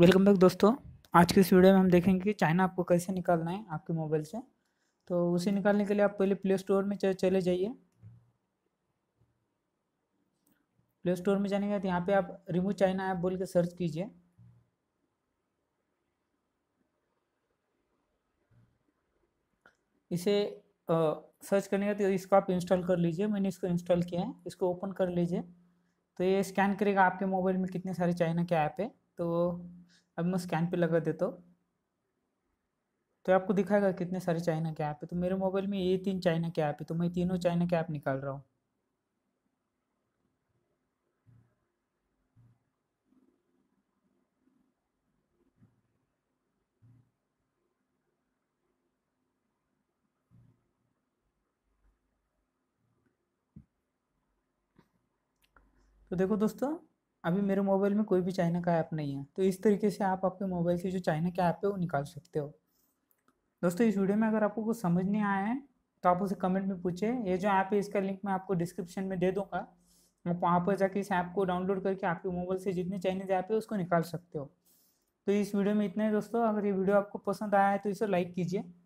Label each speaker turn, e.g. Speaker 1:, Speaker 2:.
Speaker 1: Welcome back दोस्तों आज की इस वीडियो में हम देखेंगे कि चाइना आपको कैसे निकालना है आपके मोबाइल से तो उसे हम्म। निकालने के लिए आप पहले प्ले स्टोर में चले जाइए प्ले स्टोर में जाने के बाद यहाँ पे आप रिमूव चाइना ऐप बोल के सर्च कीजिए इसे आ, सर्च करने के बाद तो इसको आप इंस्टॉल कर लीजिए मैंने इसको इंस्टॉल किया है इसको ओपन कर लीजिए तो ये स्कैन करेगा आपके मोबाइल में कितने सारे चाइना के ऐप है तो अब मैं स्कैन पे लगा देता हूँ तो आपको दिखाएगा कितने सारे चाइना के ऐप है तो मेरे मोबाइल में ये तीन चाइना के ऐप है तो मैं तीनों चाइना के ऐप निकाल रहा हूँ तो देखो दोस्तों अभी मेरे मोबाइल में कोई भी चाइना का ऐप नहीं है तो इस तरीके से आप आपके मोबाइल से जो चाइना का ऐप है वो निकाल सकते हो दोस्तों इस वीडियो में अगर आपको कुछ समझ नहीं आया है तो आप उसे कमेंट में पूछें ये जो ऐप है इसका लिंक मैं आपको डिस्क्रिप्शन में दे दूंगा आप वहाँ पर जाके इस ऐप को डाउनलोड करके आपके मोबाइल से जितने चाइनीज ऐप है उसको निकाल सकते हो तो इस वीडियो में इतना ही दोस्तों अगर ये वीडियो आपको पसंद आया है तो इसे लाइक कीजिए